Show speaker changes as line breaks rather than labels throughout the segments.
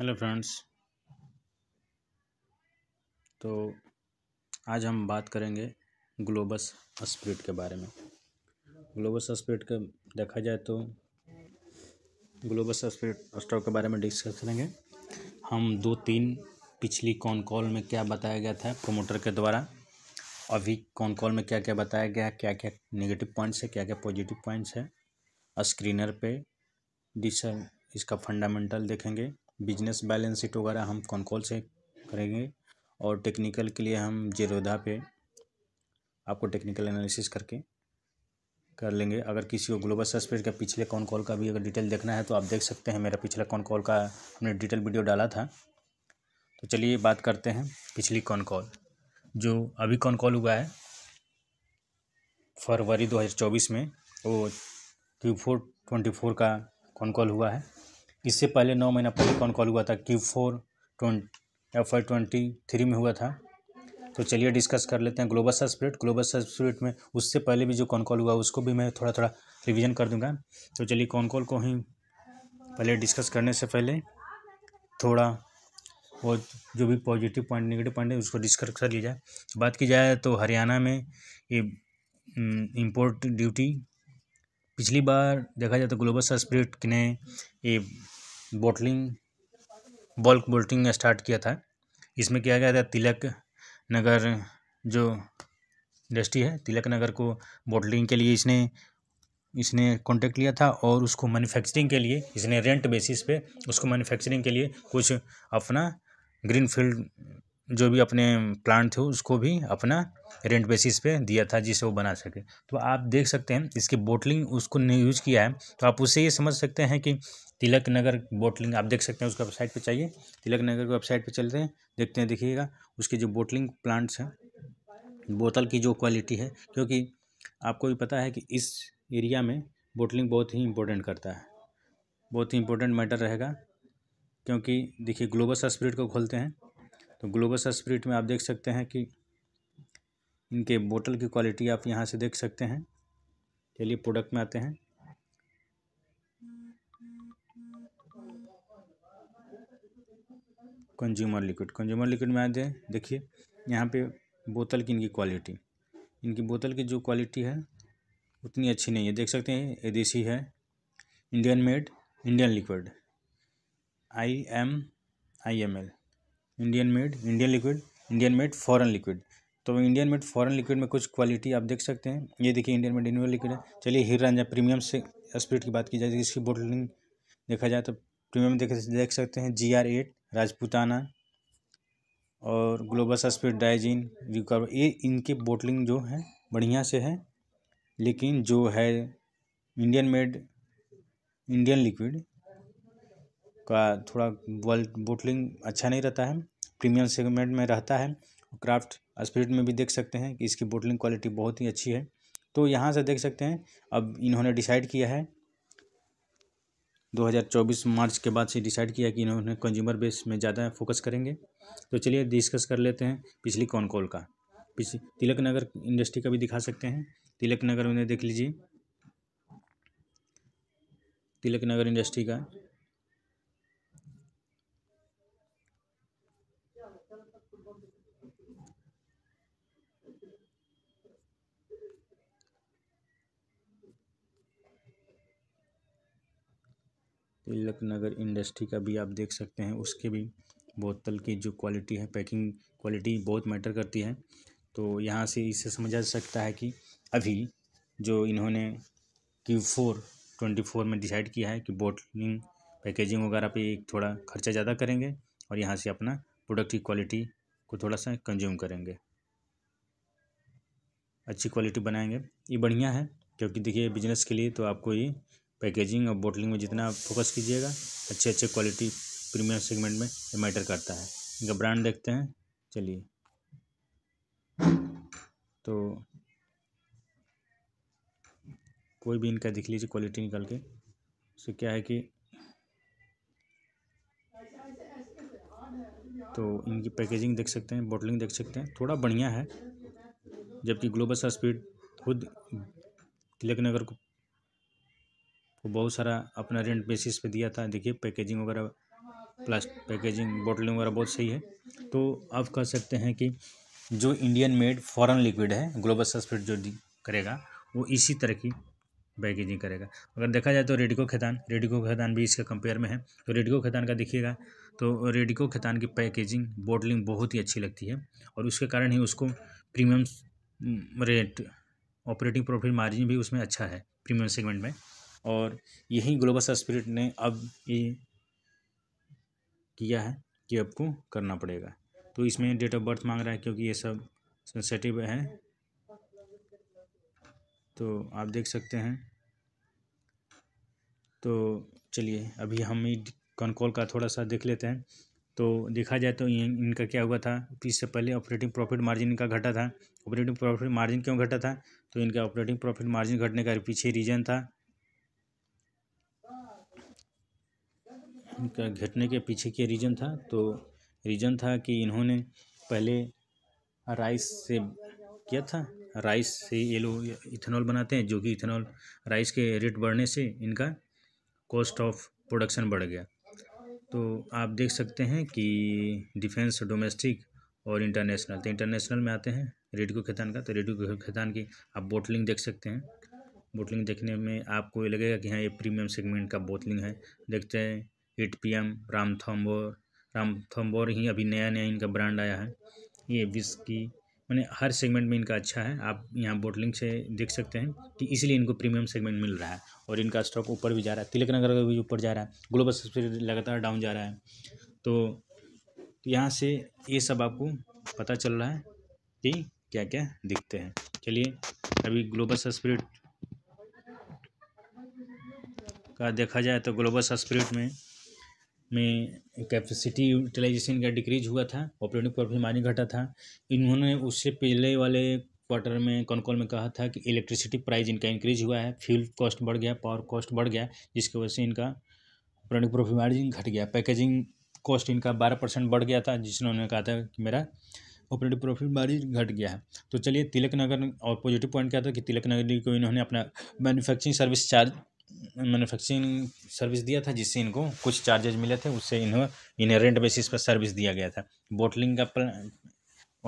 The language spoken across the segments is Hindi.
हेलो फ्रेंड्स तो आज हम बात करेंगे ग्लोबस स्प्रिट के बारे में ग्लोबस स्प्रिट का देखा जाए तो ग्लोबस स्प्रिट स्टॉक के बारे में डिस्कस करेंगे हम दो तीन पिछली कॉन कॉल में क्या बताया गया था प्रोमोटर के द्वारा अभी कॉन कॉल में क्या क्या बताया गया क्या क्या नेगेटिव पॉइंट्स है क्या क्या पॉजिटिव पॉइंट्स है स्क्रीनर पे डिस इसका फंडामेंटल देखेंगे बिजनेस बैलेंस शीट वगैरह हम कौन कौन से करेंगे और टेक्निकल के लिए हम जीरोधा पे आपको टेक्निकल एनालिसिस करके कर लेंगे अगर किसी को ग्लोबल सस्पेक्ट का पिछले कौन कॉल का भी अगर डिटेल देखना है तो आप देख सकते हैं मेरा पिछला कौन कॉल का हमने डिटेल वीडियो डाला था तो चलिए बात करते हैं पिछली कौन कॉल जो अभी कौन कॉल हुआ है फरवरी 2024 में वो क्यू फोर ट्वेंटी फोर का कौन कॉल हुआ है इससे पहले नौ महीना पहले कौन कॉल हुआ था Q four twenty F twenty three में हुआ था तो चलिए डिस्कस कर लेते हैं ग्लोबल सर्च ग्लोबल सब्सप्रिट में उससे पहले भी जो कॉन कॉल हुआ उसको भी मैं थोड़ा थोड़ा रिवीजन कर दूंगा तो चलिए कॉन कॉल को ही पहले डिस्कस करने से पहले थोड़ा वो जो भी पॉजिटिव पॉइंट नेगेटिव पॉइंट है उसको डिस्कस कर लिया जाए बात की जाए तो हरियाणा में ये इम्पोर्ट हम्म, ड्यूटी पिछली बार देखा जाए तो ग्लोबल सर्च ने ये बोटलिंग बल्क बोल्टिंग स्टार्ट किया था इसमें किया गया था तिलक नगर जो इंडस्ट्री है तिलक नगर को बोटलिंग के लिए इसने इसने कॉन्टेक्ट लिया था और उसको मैन्युफैक्चरिंग के लिए इसने रेंट बेसिस पे उसको मैन्युफैक्चरिंग के लिए कुछ अपना ग्रीन फील्ड जो भी अपने प्लांट थे उसको भी अपना रेंट बेसिस पे दिया था जिसे वो बना सके तो आप देख सकते हैं इसकी बोटलिंग उसको ने यूज किया है तो आप उससे ये समझ सकते हैं कि तिलक नगर बोटलिंग आप देख सकते हैं उसका वेबसाइट पे चाहिए तिलक नगर की वेबसाइट पे चलते हैं देखते हैं देखिएगा उसके जो बोटलिंग प्लांट्स हैं बोतल की जो क्वालिटी है क्योंकि आपको भी पता है कि इस एरिया में बोटलिंग बहुत ही इम्पोर्टेंट करता है बहुत ही इम्पोर्टेंट मैटर रहेगा क्योंकि देखिए ग्लोबल स्प्रिट को खोलते हैं तो ग्लोबल सर स्प्रिट में आप देख सकते हैं कि इनके बोतल की क्वालिटी आप यहाँ से देख सकते हैं चलिए प्रोडक्ट में आते हैं कंज्यूमर लिक्विड कंज्यूमर लिक्विड में आते हैं देखिए यहाँ पे बोतल की इनकी क्वालिटी इनकी बोतल की जो क्वालिटी है उतनी अच्छी नहीं है देख सकते हैं ए देसी है Indian made Indian liquid I M I M L Indian made Indian liquid Indian made foreign liquid तो इंडियन मेड फॉरेन लिक्विड में कुछ क्वालिटी आप देख सकते हैं ये देखिए इंडियन मेड इंडियन लिक्विड है चलिए हीर रंजा प्रीमियम से स्प्रिट की बात की जाए इसकी बोटलिंग देखा जाए तो प्रीमियम देख देख सकते हैं जी आर एट राजपूताना और ग्लोबल स्पीड डाइजीन ये इनकी बोटलिंग जो है बढ़िया से है लेकिन जो है इंडियन मेड इंडियन लिक्विड का थोड़ा बोटलिंग अच्छा नहीं रहता है प्रीमियम सेगमेंट में रहता है क्राफ्ट स्पिरिट में भी देख सकते हैं कि इसकी बोटलिंग क्वालिटी बहुत ही अच्छी है तो यहाँ से देख सकते हैं अब इन्होंने डिसाइड किया है 2024 मार्च के बाद से डिसाइड किया कि इन्होंने कंज्यूमर बेस में ज़्यादा फोकस करेंगे तो चलिए डिस्कस कर लेते हैं पिछली कौन कॉल का पिछली तिलक नगर इंडस्ट्री का भी दिखा सकते हैं तिलक नगर में देख लीजिए तिलक नगर इंडस्ट्री का तिलक नगर इंडस्ट्री का भी आप देख सकते हैं उसके भी बोतल की जो क्वालिटी है पैकिंग क्वालिटी बहुत मैटर करती है तो यहाँ से इसे समझा जा सकता है कि अभी जो इन्होंने क्यू फोर ट्वेंटी फोर में डिसाइड किया है कि बोटलिंग पैकेजिंग वगैरह पे थोड़ा खर्चा ज़्यादा करेंगे और यहाँ से अपना प्रोडक्ट की क्वालिटी को थोड़ा सा कंज्यूम करेंगे अच्छी क्वालिटी बनाएंगे ये बढ़िया है क्योंकि देखिए बिजनेस के लिए तो आपको ये पैकेजिंग और बोटलिंग में जितना फोकस कीजिएगा अच्छे अच्छे क्वालिटी प्रीमियम सेगमेंट में ये मैटर करता है इनका ब्रांड देखते हैं चलिए तो कोई भी इनका दिख लीजिए क्वालिटी निकल के उससे क्या है कि तो इनकी पैकेजिंग देख सकते हैं बोटलिंग देख सकते हैं थोड़ा बढ़िया है जबकि ग्लोबल सा स्पीड खुद तिलक नगर को वो बहुत सारा अपना रेंट बेसिस पे दिया था देखिए पैकेजिंग वगैरह प्लस पैकेजिंग बोटलिंग वगैरह बहुत सही है तो आप कह सकते हैं कि जो इंडियन मेड फॉरेन लिक्विड है ग्लोबल सस्पेट जो करेगा वो इसी तरह की पैकेजिंग करेगा अगर देखा जाए तो रेडिको खेतान रेडिको खेतान भी इसके कंपेयर में है तो रेडिको खेतान का देखिएगा तो रेडिको खेतान की पैकेजिंग बोटलिंग बहुत ही अच्छी लगती है और उसके कारण ही उसको premium rate operating profit margin भी उसमें अच्छा है प्रीमियम सेगमेंट में और यही ग्लोबल स्पिरिट ने अब ये किया है कि आपको करना पड़ेगा तो इसमें डेट ऑफ बर्थ मांग रहा है क्योंकि ये सब सेंसेटिव है तो आप देख सकते हैं तो चलिए अभी हम कॉल का थोड़ा सा देख लेते हैं तो देखा जाए तो इनका क्या हुआ था इससे पहले ऑपरेटिंग प्रॉफिट मार्जिन इनका घटा था ऑपरेटिंग प्रॉफिट मार्जिन क्यों घटा था तो इनका ऑपरेटिंग प्रॉफिट मार्जिन घटने का पीछे रीज़न था का घटने के पीछे क्या रीज़न था तो रीज़न था कि इन्होंने पहले राइस से किया था राइस से ये लोग इथेनॉल बनाते हैं जो कि इथेनॉल राइस के रेट बढ़ने से इनका कॉस्ट ऑफ प्रोडक्शन बढ़ गया तो आप देख सकते हैं कि डिफेंस डोमेस्टिक और इंटरनेशनल तो इंटरनेशनल में आते हैं रेडियो खेतान का तो रेडियो खेतान की आप बोटलिंग देख सकते हैं बोटलिंग देखने में आपको ये लगेगा कि हाँ ये प्रीमियम सेगमेंट का बोटलिंग है देखते हैं eight P M Ranthambore Ranthambore ही अभी नया नया इनका ब्रांड आया है ये विस्की मैंने हर सेगमेंट में इनका अच्छा है आप यहाँ बोटलिंग से देख सकते हैं कि इसलिए इनको प्रीमियम सेगमेंट मिल रहा है और इनका स्टॉक ऊपर भी जा रहा है तिलक नगर का भी ऊपर जा रहा है ग्लोबल सब्सिडी लगातार डाउन जा रहा है तो यहाँ से ये सब आपको पता चल रहा है कि क्या क्या दिखते हैं चलिए अभी ग्लोबल सस्प्रिट का देखा जाए तो ग्लोबल सस्प्रिट में में कैपेसिटी यूटिलाइजेशन का डिक्रीज हुआ था ऑपरेटिंग प्रॉफिट मार्जिन घटा था इन्होंने उससे पहले वाले क्वार्टर में कॉनकॉल में कहा था कि इलेक्ट्रिसिटी प्राइस इनका इंक्रीज हुआ है फ्यूल कॉस्ट बढ़ गया पावर कॉस्ट बढ़ गया जिसकी वजह से इनका ऑपरेटिंग प्रॉफिट मार्जिन घट गया पैकेजिंग कॉस्ट इनका बारह परसेंट बढ़ गया था जिसने उन्होंने कहा था कि मेरा ऑपरेटिव प्रॉफिट मार्जिन घट गया है तो चलिए तिलक नगर और पॉजिटिव पॉइंट क्या था कि तिलक नगर को इन्होंने अपना manufacturing service charge manufacturing service दिया था जिससे इनको कुछ चार्जेज मिले थे उससे इन्हें इन्हें रेंट बेसिस पर सर्विस दिया गया था बोटलिंग का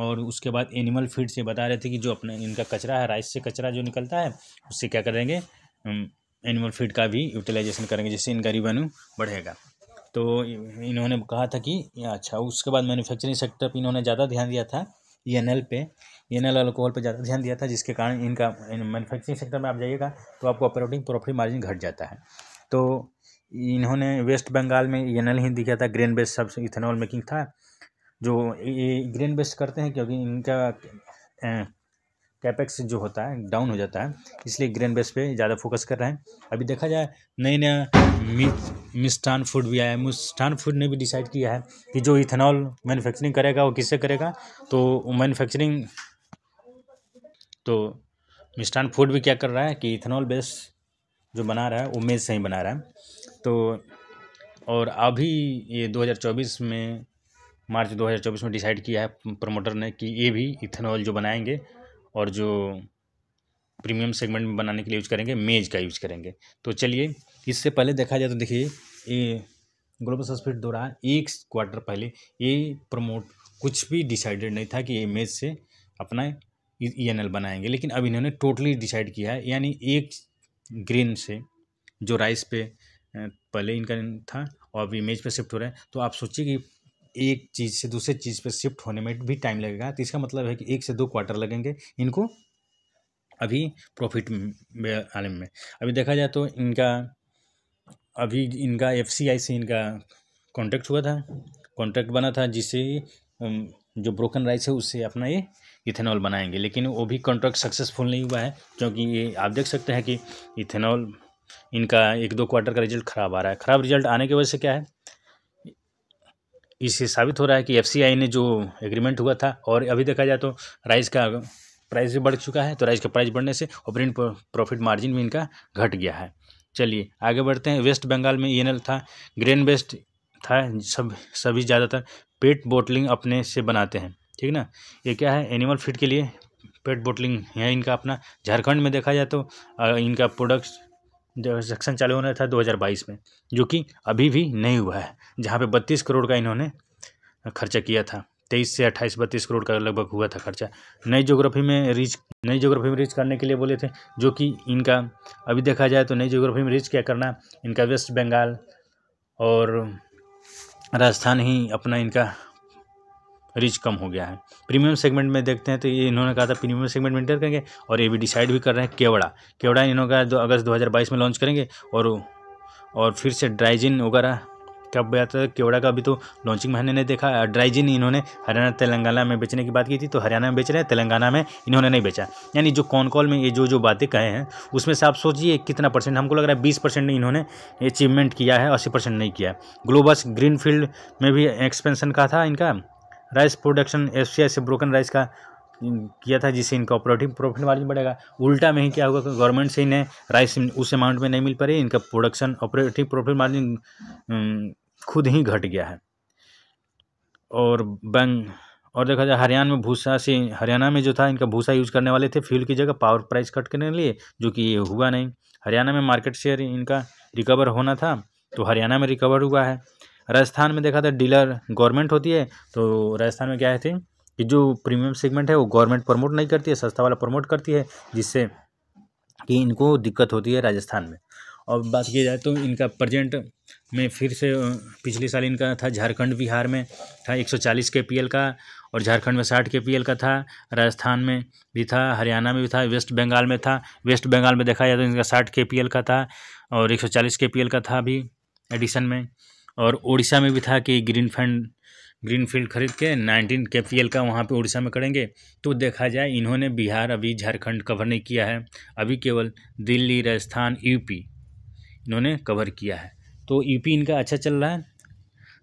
और उसके बाद एनिमल फीड से बता रहे थे कि जो अपने इनका कचरा है राइस से कचरा जो निकलता है उससे क्या करेंगे एनिमल फीड का भी यूटिलाइजेशन करेंगे जिससे इनका रिवेन्यू बढ़ेगा तो इन्होंने कहा था कि अच्छा उसके बाद मैन्युफैक्चरिंग सेक्टर पर इन्होंने ज़्यादा ध्यान दिया था ई एन एल पे एल अल्कोहल पर ज़्यादा ध्यान दिया था जिसके कारण इनका इन मैन्युफैक्चरिंग सेक्टर में आप जाइएगा तो आपको ऑपरेटिंग प्रॉफिट मार्जिन घट जाता है तो इन्होंने वेस्ट बंगाल में एनएल ही दिखा था ग्रेन बेस्ड सब इथेनॉल मेकिंग था जो ये ग्रेन बेस्ड करते हैं क्योंकि इनका कैपेक्स जो होता है डाउन हो जाता है इसलिए ग्रेन बेस्ट पे ज़्यादा फोकस कर रहे हैं अभी देखा जाए नए नया मिस्टान फूड भी आया है मिस्टान फूड ने भी डिसाइड किया है कि जो इथेनॉल मैन्युफैक्चरिंग करेगा वो किससे करेगा तो मैन्युफैक्चरिंग तो मिष्ठान फूड भी क्या कर रहा है कि इथेनॉल बेस जो बना रहा है वो मेज से ही बना रहा है तो और अभी ये 2024 में मार्च 2024 में डिसाइड किया है प्रमोटर ने कि ये भी इथेनॉल जो बनाएंगे और जो प्रीमियम सेगमेंट में बनाने के लिए यूज़ करेंगे मेज का यूज़ करेंगे तो चलिए इससे पहले देखा जाए तो देखिए ये ग्लोबल सस्पीड दौरान एक क्वार्टर पहले ये प्रमोट कुछ भी डिसाइडेड नहीं था कि ये मेज से अपना ई एन एल बनाएंगे लेकिन अब इन्होंने टोटली डिसाइड किया है यानी एक ग्रेन से जो राइस पे पहले इनका था और अब इमेज पे शिफ्ट हो रहा है तो आप सोचिए कि एक चीज़ से दूसरे चीज़ पे शिफ्ट होने में भी टाइम लगेगा तो इसका मतलब है कि एक से दो क्वार्टर लगेंगे इनको अभी प्रॉफिट आने में अभी देखा जाए तो इनका अभी इनका एफ से इनका कॉन्ट्रैक्ट हुआ था कॉन्ट्रैक्ट बना था जिससे जो ब्रोकन राइस है उससे अपना ये इथेनॉल बनाएंगे लेकिन वो भी कॉन्ट्रैक्ट सक्सेसफुल नहीं हुआ है क्योंकि ये आप देख सकते हैं कि इथेनॉल इनका एक दो क्वार्टर का रिजल्ट ख़राब आ रहा है ख़राब रिजल्ट आने की वजह से क्या है इससे साबित हो रहा है कि एफ ने जो एग्रीमेंट हुआ था और अभी देखा जाए तो राइस का प्राइस भी बढ़ चुका है तो राइस का प्राइस बढ़ने से ऑपरेटिंग प्रॉफिट मार्जिन भी इनका घट गया है चलिए आगे बढ़ते हैं वेस्ट बंगाल में ई e था ग्रेन बेस्ड था सब सभी ज़्यादातर पेट बोटलिंग अपने से बनाते हैं ठीक ना ये क्या है एनिमल फीड के लिए पेट बोटलिंग है इनका अपना झारखंड में देखा जाए तो इनका प्रोडक्ट सेक्शन चालू होना था 2022 में जो कि अभी भी नहीं हुआ है जहाँ पे 32 करोड़ का इन्होंने खर्चा किया था तेईस से अट्ठाईस बत्तीस करोड़ का लगभग हुआ था खर्चा नई ज्योग्राफी में रीच नई ज्योग्राफी में रीच करने के लिए बोले थे जो कि इनका अभी देखा जाए तो नई ज्योग्राफी में रीच क्या करना इनका वेस्ट बंगाल और राजस्थान ही अपना इनका रिच कम हो गया है प्रीमियम सेगमेंट में देखते हैं तो ये इन्होंने कहा था प्रीमियम सेगमेंट मेंटेन करेंगे और ये भी डिसाइड भी कर रहे हैं केवड़ा केवड़ा इन्होंने कहा दो अगस्त 2022 में लॉन्च करेंगे और और फिर से ड्राइजिन वगैरह क्या बात है केवड़ा का अभी तो लॉन्चिंग में हमने नहीं देखा ड्राइजिन इन्होंने हरियाणा तेलंगाना में बेचने की बात की थी तो हरियाणा में बेच रहे हैं तेलंगाना में इन्होंने नहीं बेचा यानी जो कॉन कॉल में ये जो जो बातें कहे हैं उसमें से आप सोचिए कितना परसेंट हमको लग रहा है बीस परसेंट इन्होंने अचीवमेंट किया है अस्सी परसेंट नहीं किया ग्लोबस ग्रीन फील्ड में भी एक्सपेंसन का था इनका राइस प्रोडक्शन एफ से ब्रोकन राइस का किया था जिससे इनका ऑपरेटिव प्रॉफिट मार्जिन बढ़ेगा उल्टा में ही क्या होगा गवर्नमेंट से इन्हें राइस उस अमाउंट में नहीं मिल पा रही इनका प्रोडक्शन ऑपरेटिव प्रॉफिट मार्जिन खुद ही घट गया है और बैंक और देखा जाए हरियाणा में भूसा से हरियाणा में जो था इनका भूसा यूज़ करने वाले थे फ्यूल की जगह पावर प्राइस कट करने लिए जो कि ये हुआ नहीं हरियाणा में मार्केट शेयर इनका रिकवर होना था तो हरियाणा में रिकवर हुआ है राजस्थान में देखा था डीलर गवर्नमेंट होती है तो राजस्थान में क्या है थी कि जो प्रीमियम सेगमेंट है वो गवर्नमेंट प्रमोट नहीं करती है सस्ता वाला प्रमोट करती है जिससे कि इनको दिक्कत होती है राजस्थान में और बात की जाए तो इनका प्रजेंट में फिर से पिछले साल इनका था झारखंड बिहार में था एक पी एल का और झारखंड में साठ पी एल का था राजस्थान में भी था हरियाणा में भी था वेस्ट बंगाल में था वेस्ट बंगाल में देखा जाए तो इनका साठ पी एल का था और पी एल का था भी एडिशन में और उड़ीसा में भी था कि ग्रीन फैंड ग्रीन फील्ड खरीद के नाइनटीन के का वहाँ पे उड़ीसा में करेंगे तो देखा जाए इन्होंने बिहार अभी झारखंड कवर नहीं किया है अभी केवल दिल्ली राजस्थान यूपी इन्होंने कवर किया है तो यूपी इनका अच्छा चल रहा है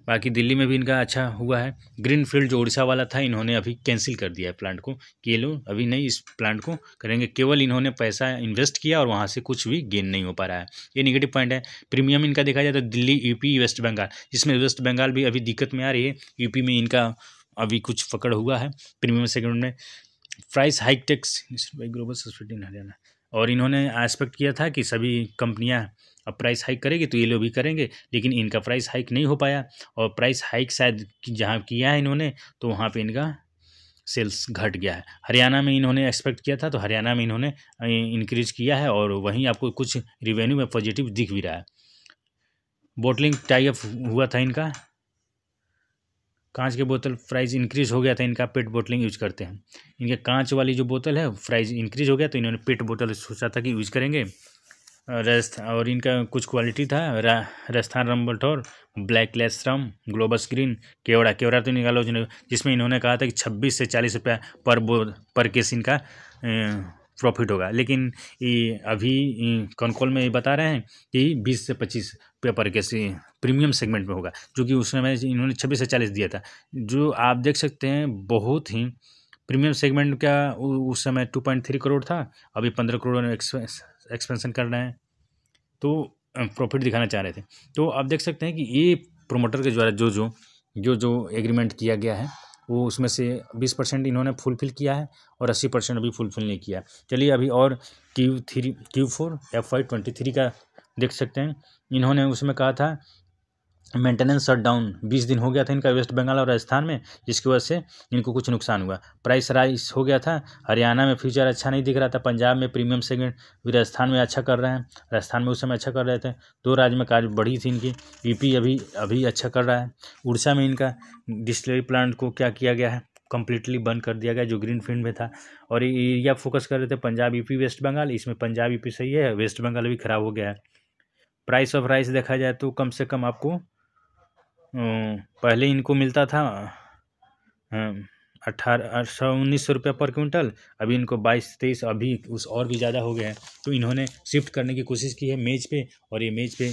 बाकी दिल्ली में भी इनका अच्छा हुआ है ग्रीन फील्ड जो उड़ीसा वाला था इन्होंने अभी कैंसिल कर दिया है प्लांट को कि ये लोग अभी नहीं इस प्लांट को करेंगे केवल इन्होंने पैसा इन्वेस्ट किया और वहाँ से कुछ भी गेन नहीं हो पा रहा है ये निगेटिव पॉइंट है प्रीमियम इनका देखा जाए तो दिल्ली यूपी वेस्ट बंगाल जिसमें वेस्ट बंगाल भी अभी दिक्कत में आ रही है यूपी में इनका अभी कुछ पकड़ हुआ है प्रीमियम सेगमेंट में price hike tax global society Haryana और इन्होंने एक्सपेक्ट किया था कि सभी कंपनियाँ अब प्राइस हाइक करेगी तो ये लोग भी करेंगे लेकिन इनका प्राइस हाइक नहीं हो पाया और प्राइस हाइक शायद जहाँ किया है इन्होंने तो वहाँ पर इनका सेल्स घट गया है हरियाणा में इन्होंने एक्सपेक्ट किया था तो हरियाणा में इन्होंने इंक्रीज किया है और वहीं आपको कुछ रिवेन्यू में पॉजिटिव दिख भी रहा है बोटलिंग टाइप हुआ था इनका कांच के बोतल प्राइस इंक्रीज हो गया था इनका पेट बोटलिंग यूज करते हैं इनके कांच वाली जो बोतल है प्राइस इंक्रीज हो गया तो इन्होंने पेट बोतल सोचा था कि यूज करेंगे राजस्थान और इनका कुछ क्वालिटी था राजस्थान रम बठौर black less rum Globus green केवड़ा केवड़ा तो निकालो जिसमें इन्होंने कहा था कि छब्बीस से चालीस रुपया पर बो पर केस इनका प्रॉफिट होगा लेकिन ये अभी कनकोल में ये बता रहे हैं कि बीस से पच्चीस पर केस प्रीमियम सेगमेंट में होगा जो कि उस समय इन्होंने छब्बीस से चालीस दिया था जो आप देख सकते हैं बहुत ही प्रीमियम सेगमेंट का उस समय टू पॉइंट थ्री करोड़ था अभी पंद्रह करोड़ एक्सपेंस एक्सपेंशन कर रहे हैं तो प्रॉफिट दिखाना चाह रहे थे तो आप देख सकते हैं कि ये प्रोमोटर के द्वारा जो जो जो जो एग्रीमेंट किया गया है वो उसमें से बीस परसेंट इन्होंने फुलफिल किया है और अस्सी परसेंट अभी फुलफिल नहीं किया चलिए अभी और Q three Q four F Y twenty three का देख सकते हैं इन्होंने उसमें कहा था मेंटेनेंस शट डाउन बीस दिन हो गया था इनका वेस्ट बंगाल और राजस्थान में जिसकी वजह से इनको कुछ नुकसान हुआ प्राइस राइस हो गया था हरियाणा में फ्यूचर अच्छा नहीं दिख रहा था पंजाब में प्रीमियम सेगमेंट भी राजस्थान में अच्छा कर रहे हैं राजस्थान में उस समय अच्छा कर रहे थे दो राज्य में कार्य बढ़ी थी इनकी यूपी अभी अभी अच्छा कर रहा है उड़ीसा में इनका डिस्टलरी प्लांट को क्या किया गया है कम्प्लीटली बंद कर दिया गया जो ग्रीन फील्ड में था और एरिया फोकस कर रहे थे पंजाब यूपी वेस्ट बंगाल इसमें पंजाब यूपी सही है वेस्ट बंगाल भी खराब हो गया है प्राइस ऑफ राइस देखा जाए तो कम से कम आपको हम्म, पहले इनको मिलता था हम्म, अठारह उन्नीस सौ रुपये पर क्विंटल अभी इनको बाईस तेईस अभी उस और भी ज़्यादा हो गया है तो इन्होंने शिफ्ट करने की कोशिश की है मेज पे और ये मेज पे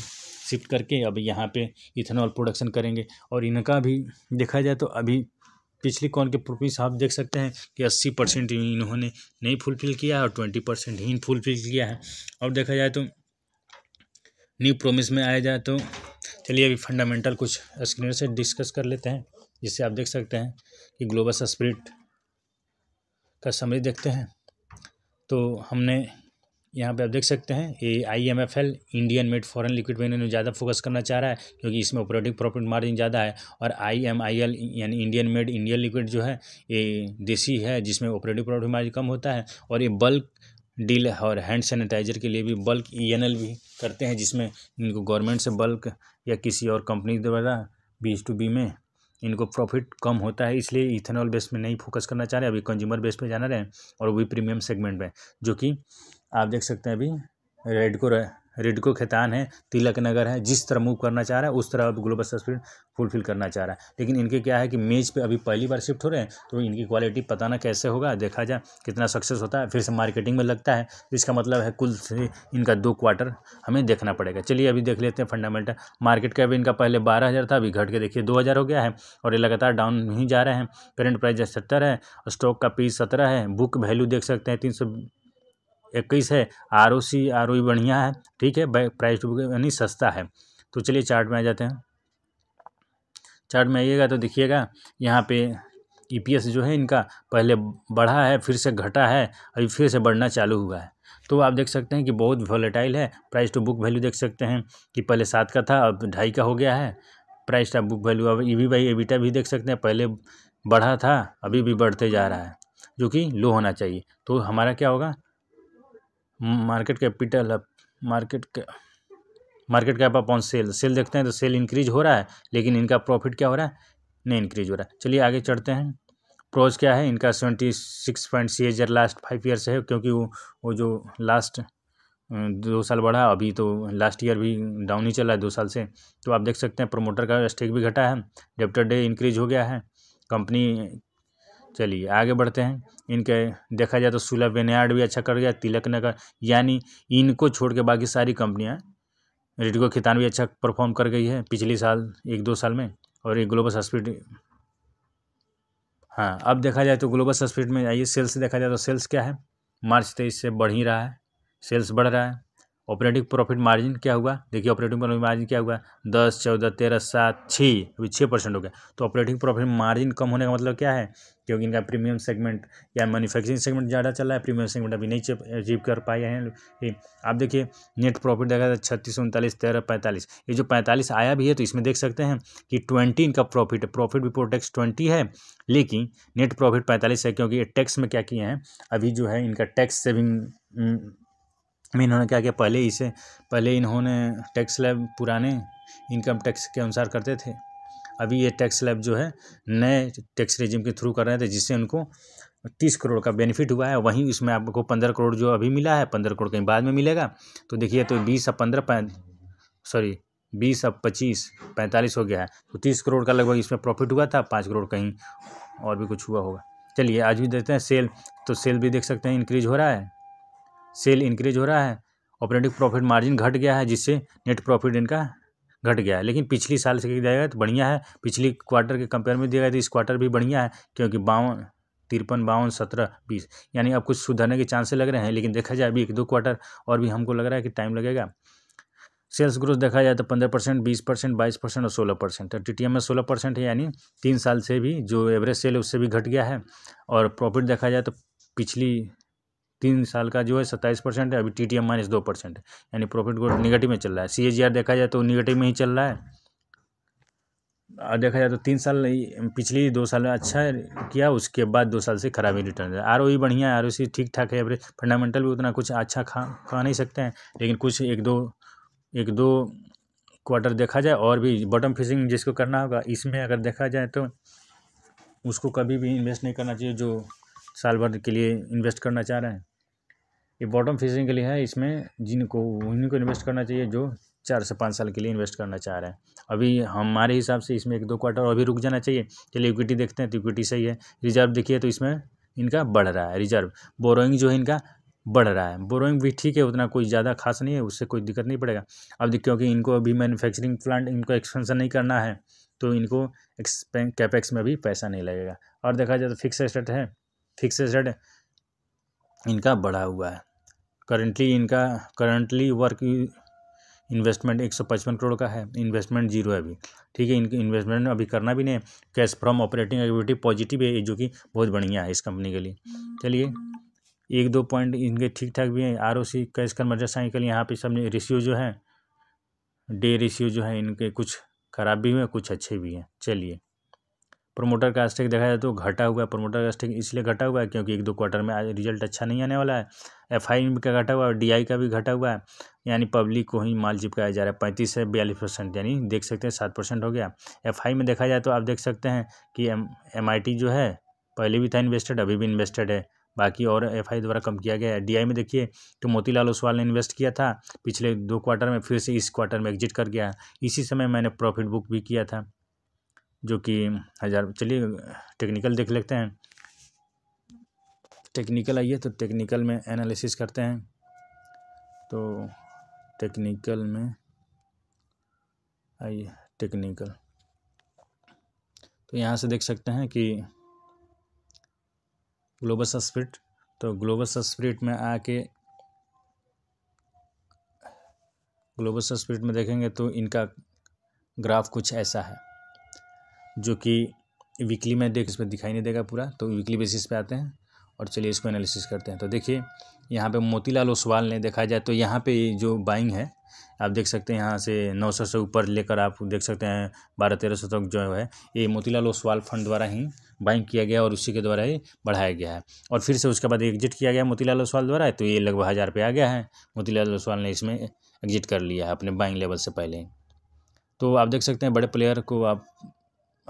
शिफ्ट करके अब यहाँ पे इथेनॉल प्रोडक्शन करेंगे और इनका भी देखा जाए तो अभी पिछली कॉल के प्रोफिस आप देख सकते हैं कि अस्सी परसेंट इन्होंने नहीं फुलफ़िल किया और ट्वेंटी परसेंट ही फुलफ़िल किया है और देखा जाए तो न्यू प्रोमिस में आया जाए तो चलिए अभी फंडामेंटल कुछ स्क्रीन से डिस्कस कर लेते हैं जिससे आप देख सकते हैं कि ग्लोबल स्प्रिट का समरी देखते हैं तो हमने यहाँ पे आप देख सकते हैं ये I M F L Indian made foreign liquid में ज़्यादा फोकस करना चाह रहा है क्योंकि इसमें ऑपरेटिंग प्रॉफिट मार्जिन ज़्यादा है और आई एम आई एल यानी इंडियन मेड इंडियन लिक्विड जो है ये देसी है जिसमें ऑपरेटिंग प्रॉफिट मार्जिन कम होता है और ये बल्क डील और हैंड सैनिटाइजर के लिए भी बल्क ई e भी करते हैं जिसमें इनको गवर्नमेंट से बल्क या किसी और कंपनी द्वारा बीज टू बी में इनको प्रॉफिट कम होता है इसलिए इथेनॉल बेस में नहीं फोकस करना चाह रहे अभी कंज्यूमर बेस पे जाना रहे और वो भी प्रीमियम सेगमेंट में जो कि आप देख सकते हैं अभी रेड को रेडको खेतान है तिलक नगर है जिस तरह मूव करना चाह रहा है उस तरह अब ग्लोबल सस्पीड फुलफिल करना चाह रहा है लेकिन इनके क्या है कि मेज पे अभी पहली बार शिफ्ट हो रहे हैं तो इनकी क्वालिटी पता ना कैसे होगा देखा जाए कितना सक्सेस होता है फिर से मार्केटिंग में लगता है इसका मतलब है कुल से इनका दो क्वार्टर हमें देखना पड़ेगा चलिए अभी देख लेते हैं फंडामेंटल मार्केट का अभी इनका पहले बारह हज़ार था अभी घट के देखिए दो हज़ार हो गया है और ये लगातार डाउन ही जा रहे हैं करेंट प्राइस सत्तर है स्टॉक का पीस सत्रह है बुक वैल्यू देख सकते हैं तीन सौ इक्कीस है are O C R O बढ़िया है ठीक है प्राइस टू बुक यानी सस्ता है तो चलिए चार्ट में आ जाते हैं चार्ट में आइएगा तो देखिएगा यहाँ पे एस e जो है इनका पहले बढ़ा है फिर से घटा है अभी फिर से बढ़ना चालू हुआ है तो आप देख सकते हैं कि बहुत वॉलेटाइल है प्राइस टू बुक वैल्यू देख सकते हैं कि पहले सात का था अब ढाई का हो गया है प्राइस टू बुक वैल्यू अब ई वी बाई एविटा भी देख सकते हैं पहले बढ़ा था अभी भी बढ़ते जा रहा है जो कि लो होना चाहिए तो हमारा क्या होगा मार्केट कैपिटल है market market cap upon sale sale देखते हैं तो सेल इंक्रीज हो रहा है लेकिन इनका प्रॉफिट क्या हो रहा है नहीं इंक्रीज हो रहा है चलिए आगे चढ़ते हैं प्रोज क्या है इनका seventy six point CAGR last five year से है क्योंकि वो वो जो लास्ट दो साल बढ़ा अभी तो लास्ट ईयर भी डाउन ही चला है दो साल से तो आप देख सकते हैं प्रोमोटर का स्टेक भी घटा है डेप्टर डे इंक्रीज हो गया है कंपनी चलिए आगे बढ़ते हैं इनके देखा जाए तो सुलभ बेनार्ड भी अच्छा कर गया तिलक नगर यानी इनको छोड़ के बाकी सारी कंपनियाँ रिडको खितान भी अच्छा परफॉर्म कर गई है पिछले साल एक दो साल में और ये ग्लोबल हॉस्पिटल हाँ अब देखा जाए तो ग्लोबल सस्पीड में आइए सेल्स देखा जाए तो सेल्स क्या है मार्च तेईस से बढ़ ही रहा है सेल्स बढ़ रहा है ऑपरेटिंग प्रॉफिट मार्जिन क्या हुआ देखिए ऑपरेटिंग प्रॉफिट मार्जिन क्या हुआ दस चौदह तेरह सात छः अभी छः परसेंट हो गया तो ऑपरेटिंग प्रॉफिट मार्जिन कम होने का मतलब क्या है क्योंकि इनका प्रीमियम सेगमेंट या मैन्युफैक्चरिंग सेगमेंट ज़्यादा चल रहा है प्रीमियम सेगमेंट अभी नहीं अचीव कर पाए हैं आप देखिए नेट प्रॉफिट देखा था छत्तीस उनतालीस तेरह पैंतालीस ये जो पैंतालीस आया भी है तो इसमें देख सकते हैं कि ट्वेंटी इनका profit profit before tax twenty है लेकिन नेट प्रॉफिट पैंतालीस है क्योंकि ये टैक्स में क्या किए हैं अभी जो है इनका टैक्स सेविंग इन्होंने क्या किया पहले इसे पहले इन्होंने टैक्स लैब पुराने इनकम टैक्स के अनुसार करते थे अभी ये टैक्स लैब जो है नए टैक्स रेजिम के थ्रू कर रहे थे जिससे उनको तीस करोड़ का बेनिफिट हुआ है वहीं इसमें आपको पंद्रह करोड़ जो अभी मिला है पंद्रह करोड़ कहीं बाद में मिलेगा तो देखिए तो बीस अब पंद्रह सॉरी बीस अब पच्चीस पैंतालीस हो गया है तो तीस करोड़ का लगभग इसमें प्रॉफिट हुआ था पाँच करोड़ कहीं और भी कुछ हुआ होगा चलिए आज भी देखते हैं सेल तो सेल भी देख सकते हैं इंक्रीज हो रहा है सेल इंक्रीज हो रहा है ऑपरेटिंग प्रॉफिट मार्जिन घट गया है जिससे नेट प्रॉफिट इनका घट गया है लेकिन पिछली साल से देखा जाएगा तो बढ़िया है पिछली क्वार्टर के कंपेयर में दिया गया तो इस क्वार्टर भी बढ़िया है क्योंकि बावन तिरपन बावन सत्रह बीस यानी अब कुछ सुधरने के चांसेस लग रहे हैं लेकिन देखा जाए अभी एक दो क्वार्टर और भी हमको लग रहा है कि टाइम लगेगा सेल्स ग्रोथ देखा जाए तो पंद्रह परसेंट बीस परसेंट बाईस परसेंट और सोलह परसेंट टी तो टी एम में सोलह परसेंट है यानी तीन साल से भी जो एवरेज सेल है उससे भी घट गया है और प्रॉफिट देखा जाए तो पिछली तीन साल का जो है सत्ताईस परसेंट है अभी टी टी एम माइनस दो परसेंट है यानी प्रॉफिट ग्रोथ निगेटिव में चल रहा है सी ए जी आर देखा जाए तो निगेटिव में ही चल रहा है और देखा जाए तो तीन साल पिछली दो साल में अच्छा किया उसके बाद दो साल से खराब ही रिटर्न आर ओ बढ़िया है आर ओ सी ठीक ठाक है एवरेज फंडामेंटल भी उतना कुछ अच्छा खा खा नहीं सकते हैं लेकिन कुछ एक दो एक दो क्वार्टर देखा जाए और भी बॉटम फिशिंग जिसको करना होगा इसमें अगर देखा जाए तो उसको कभी भी इन्वेस्ट नहीं करना चाहिए जो साल भर के लिए इन्वेस्ट करना चाह रहे हैं ये बॉटम फिशिंग के लिए है इसमें जिनको उनको इन्वेस्ट करना चाहिए जो चार से पाँच साल के लिए इन्वेस्ट करना चाह रहे हैं अभी हमारे हिसाब से इसमें एक दो क्वार्टर अभी रुक जाना चाहिए चलिए इक्विटी देखते हैं तो इक्विटी सही है रिजर्व देखिए तो इसमें इनका बढ़ रहा है रिजर्व बोरोइंग जो है इनका बढ़ रहा है बोरोइंग भी ठीक है उतना कोई ज़्यादा खास नहीं है उससे कोई दिक्कत नहीं पड़ेगा अब क्योंकि इनको अभी मैन्युफैक्चरिंग प्लांट इनको एक्सपेंशन नहीं करना है तो इनको कैपेक्स में भी पैसा नहीं लगेगा और देखा जाए तो फिक्स एसेट है फिक्स एसेट इनका बढ़ा हुआ है करंटली इनका करंटली वर्क इन्वेस्टमेंट एक सौ पचपन करोड़ का है इन्वेस्टमेंट जीरो है अभी ठीक है इनके इन्वेस्टमेंट अभी करना भी नहीं है cash from operating activity positive है जो कि बहुत बढ़िया है इस कंपनी के लिए चलिए एक दो पॉइंट इनके ठीक ठाक भी हैं R O C cash conversion cycle यहाँ पे सब रेशियो जो है डे रेशियो जो है इनके कुछ खराब भी हैं कुछ अच्छे भी हैं चलिए प्रमोटर का स्टेक देखा जाए तो घटा हुआ है प्रमोटर का स्टेक इसलिए घटा हुआ है क्योंकि एक दो क्वार्टर में रिजल्ट अच्छा नहीं आने वाला है एफ आई का घटा हुआ है डी का भी घटा हुआ है यानी पब्लिक को ही माल चिपकाया जा रहा है पैंतीस से बयालीस परसेंट यानी देख सकते हैं सात परसेंट हो गया एफ में देखा जाए तो आप देख सकते हैं कि एम एम जो है पहले भी था इन्वेस्टेड अभी भी इन्वेस्टेड है बाकी और एफ आई द्वारा कम किया गया है डी में देखिए तो मोतीलाल ओसवाल ने इन्वेस्ट किया था पिछले दो क्वार्टर में फिर से इस क्वार्टर में एग्जिट कर गया इसी समय मैंने प्रॉफिट बुक भी किया था जो कि हज़ार चलिए टेक्निकल देख लेते हैं टेक्निकल आइए तो टेक्निकल में एनालिसिस करते हैं तो टेक्निकल में आइए टेक्निकल तो यहाँ से देख सकते हैं कि ग्लोबल सस्प्रिट तो ग्लोबल सस्प्रिट में आके ग्लोबल सस्प्रिट में देखेंगे तो इनका ग्राफ कुछ ऐसा है जो कि वीकली में देख इसमें दिखाई नहीं देगा पूरा तो वीकली बेसिस पे आते हैं और चलिए इसको एनालिसिस करते हैं तो देखिए यहाँ पे मोतीलाल ओसवाल ने देखा जाए तो यहाँ पे जो बाइंग है आप देख सकते हैं यहाँ से 900 से ऊपर लेकर आप देख सकते हैं बारह तेरह सौ तक जो है ये मोतीलाल ओसवाल फंड द्वारा ही बाइंग किया गया और उसी के द्वारा ही बढ़ाया गया है और फिर से उसके बाद एग्जिट किया गया मोतीलाल ओसवाल द्वारा तो ये लगभग हज़ार रुपये आ गया है मोतीलाल ओसवाल ने इसमें एग्जिट कर लिया है अपने बाइंग लेवल से पहले तो आप देख सकते हैं बड़े प्लेयर को आप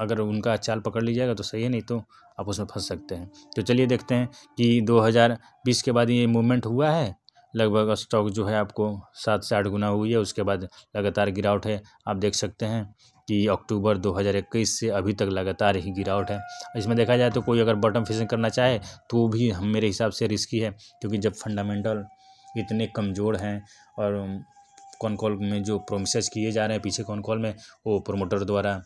अगर उनका चाल पकड़ ली जाएगा तो सही है नहीं तो आप उसमें फंस सकते हैं तो चलिए देखते हैं कि 2020 के बाद ये मूवमेंट हुआ है लगभग स्टॉक जो है आपको सात से आठ गुना हुई है उसके बाद लगातार गिरावट है आप देख सकते हैं कि अक्टूबर 2021 से अभी तक लगातार ही गिरावट है इसमें देखा जाए तो कोई अगर बॉटम फिशिंग करना चाहे तो भी हम मेरे हिसाब से रिस्की है क्योंकि जब फंडामेंटल इतने कमज़ोर हैं और कॉन कॉल में जो प्रोमिस किए जा रहे हैं पीछे कॉन कॉल में वो प्रोमोटर द्वारा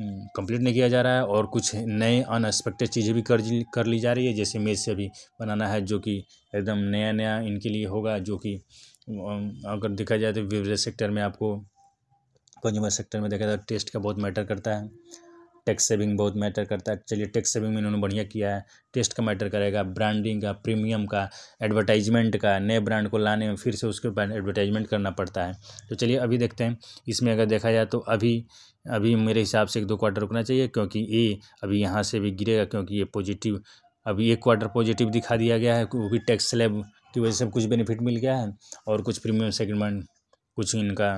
कंप्लीट हम्म, नहीं किया जा रहा है और कुछ नए अनएक्सपेक्टेड चीज़ें भी कर कर ली जा रही है जैसे मेज से भी बनाना है जो कि एकदम नया नया इनके लिए होगा जो कि अगर देखा जाए तो विवरे सेक्टर में आपको कंज्यूमर सेक्टर में देखा जाए टेस्ट तो का बहुत मैटर करता है टैक्स सेविंग बहुत मैटर करता है चलिए टैक्स सेविंग में इन्होंने बढ़िया किया है टेस्ट का मैटर करेगा ब्रांडिंग का प्रीमियम का एडवर्टाइजमेंट का नए ब्रांड को लाने में फिर से उसके ऊपर एडवर्टाइजमेंट करना पड़ता है तो चलिए अभी देखते हैं इसमें अगर देखा जाए तो अभी अभी मेरे हिसाब से एक दो क्वार्टर रुकना चाहिए क्योंकि ये अभी यहाँ से भी गिरेगा क्योंकि ये पॉजिटिव अभी एक क्वार्टर पॉजिटिव दिखा दिया गया है वो भी टैक्स स्लैब की वजह से कुछ बेनिफिट मिल गया है और कुछ प्रीमियम सेगमेंट कुछ इनका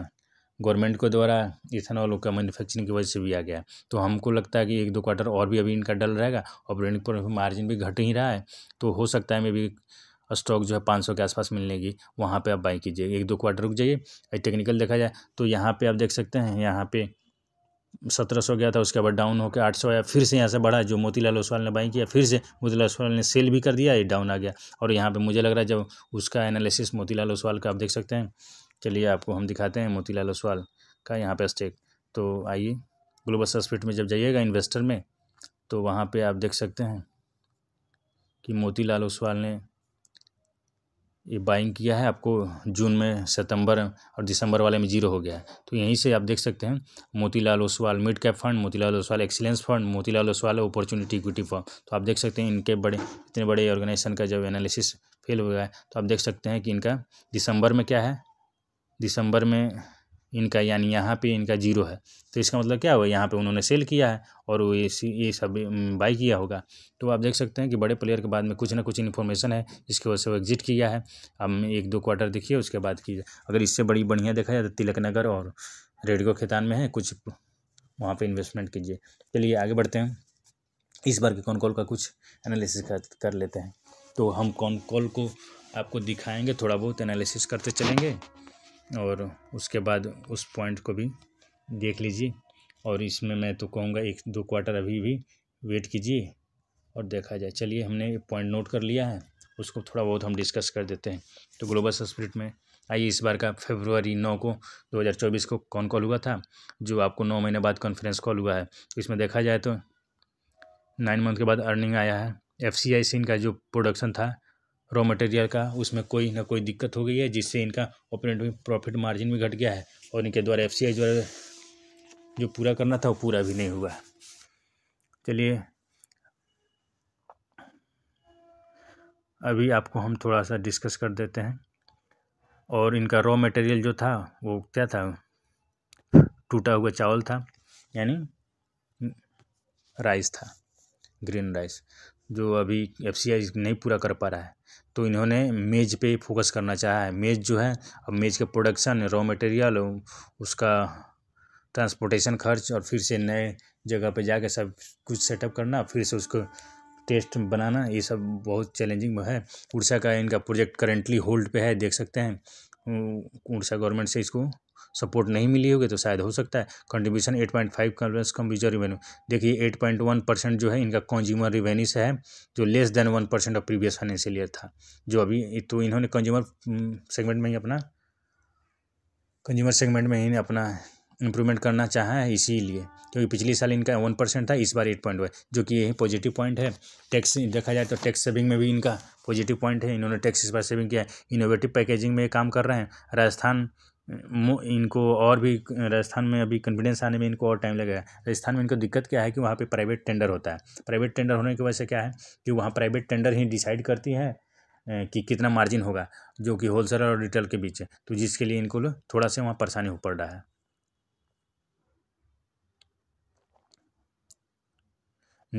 गवर्नमेंट को द्वारा इथेनॉल का मैन्युफैक्चरिंग की वजह से भी आ गया तो हमको लगता है कि एक दो क्वार्टर और भी अभी इनका डल रहेगा ऑपरेटिंग प्रॉफिट मार्जिन भी घट ही रहा है तो हो सकता है मे भी स्टॉक जो है पाँच सौ के आसपास मिलने की वहाँ पे आप बाई कीजिए एक दो क्वार्टर रुक जाइए टेक्निकल देखा जाए तो यहाँ पे आप देख सकते हैं यहाँ पे सत्रह सौ गया था उसके बाद डाउन होकर आठ सौ आया फिर से यहाँ से बढ़ा जो मोतीलाल ओसवाल ने बाई किया फिर से मोतीलाल ओसवाल ने सेल भी कर दिया ये डाउन आ गया और यहाँ पे मुझे लग रहा है जब उसका एनालिसिस मोतीलाल ओसवाल का आप देख सकते हैं चलिए आपको हम दिखाते हैं मोतीलाल ओसवाल का यहाँ पर स्टेक तो आइए ग्लोबल सस्पिट में जब जाइएगा इन्वेस्टर में तो वहाँ पे आप देख सकते हैं कि मोतीलाल ओसवाल ने ये बाइंग किया है आपको जून में सितंबर और दिसंबर वाले में जीरो हो गया है तो यहीं से आप देख सकते हैं Motilal Oswal mid cap fund Motilal Oswal excellence fund Motilal Oswal opportunity equity fund तो आप देख सकते हैं इनके बड़े इतने बड़े ऑर्गेनाइजेशन का जब एनालिसिस फेल हो गया है तो आप देख सकते हैं कि इनका दिसंबर में क्या है दिसंबर में इनका यानी यहाँ पे इनका जीरो है तो इसका मतलब क्या हुआ यहाँ पे उन्होंने सेल किया है और वो ये ये सब बाई किया होगा तो आप देख सकते हैं कि बड़े प्लेयर के बाद में कुछ ना कुछ इन्फॉर्मेशन है जिसकी वजह से वो एग्जिट किया है अब एक दो क्वार्टर देखिए उसके बाद की अगर इससे बड़ी बढ़िया देखा जाए तो तिलक नगर और रेडियो खेतान में है कुछ वहाँ पर इन्वेस्टमेंट कीजिए चलिए आगे बढ़ते हैं इस बार के कौन कॉल का कुछ एनालिसिस कर, लेते हैं तो हम कौन कॉल को आपको दिखाएँगे थोड़ा बहुत एनालिसिस करते चलेंगे और उसके बाद उस पॉइंट को भी देख लीजिए और इसमें मैं तो कहूँगा एक दो क्वार्टर अभी भी वेट कीजिए और देखा जाए चलिए हमने पॉइंट नोट कर लिया है उसको थोड़ा बहुत हम डिस्कस कर देते हैं तो ग्लोबल सस्प्रिट में आइए इस बार का फेबरवरी नौ को 2024 को कौन कॉल हुआ था जो आपको नौ महीने बाद कॉन्फ्रेंस कॉल हुआ है इसमें देखा जाए तो नाइन मंथ के बाद अर्निंग आया है एफ सी आई का जो प्रोडक्शन था रॉ मटेरियल का उसमें कोई ना कोई दिक्कत हो गई है जिससे इनका ऑपरेटिव प्रॉफिट मार्जिन भी घट गया है और इनके द्वारा एफ द्वारा जो पूरा करना था वो पूरा भी नहीं हुआ चलिए अभी आपको हम थोड़ा सा डिस्कस कर देते हैं और इनका रॉ मटेरियल जो था वो क्या था टूटा हुआ चावल था यानी राइस था ग्रीन राइस जो अभी एफ नहीं पूरा कर पा रहा है तो इन्होंने मेज पे फोकस करना चाहा है मेज जो है अब मेज के प्रोडक्शन रॉ मटेरियल उसका ट्रांसपोर्टेशन खर्च और फिर से नए जगह पे जाके सब कुछ सेटअप करना फिर से उसको टेस्ट बनाना ये सब बहुत चैलेंजिंग है उड़ीसा का इनका प्रोजेक्ट करेंटली होल्ड पे है देख सकते हैं उड़ीसा गवर्नमेंट से इसको सपोर्ट नहीं मिली होगी तो शायद हो सकता है कंट्रीब्यूशन एट पॉइंट फाइव कम रिवेन्यू देखिए एट पॉइंट वन परसेंट जो है इनका कंज्यूमर रिवेन्यू से है जो less than one percent of previous financial year था जो अभी तो इन्होंने कंज्यूमर सेगमेंट में ही अपना कंज्यूमर सेगमेंट में ही अपना इंप्रूवमेंट करना चाहा है इसीलिए क्योंकि पिछले साल इनका वन परसेंट था इस बार एट पॉइंट हुआ जो कि यही पॉजिटिव पॉइंट है टैक्स देखा जाए तो टैक्स सेविंग में भी इनका पॉजिटिव पॉइंट है इन्होंने टैक्स इस बार सेविंग किया है इनोवेटिव पैकेजिंग में काम कर रहे हैं राजस्थान इनको और भी राजस्थान में अभी कॉन्फिडेंस आने में इनको और टाइम लगेगा राजस्थान में इनको दिक्कत क्या है कि वहाँ पे प्राइवेट टेंडर होता है प्राइवेट टेंडर होने की वजह से क्या है कि वहाँ प्राइवेट टेंडर ही डिसाइड करती है कि कितना मार्जिन होगा जो कि होलसेलर और रिटेल के बीच है तो जिसके लिए इनको थोड़ा सा वहाँ परेशानी हो पड़ रहा है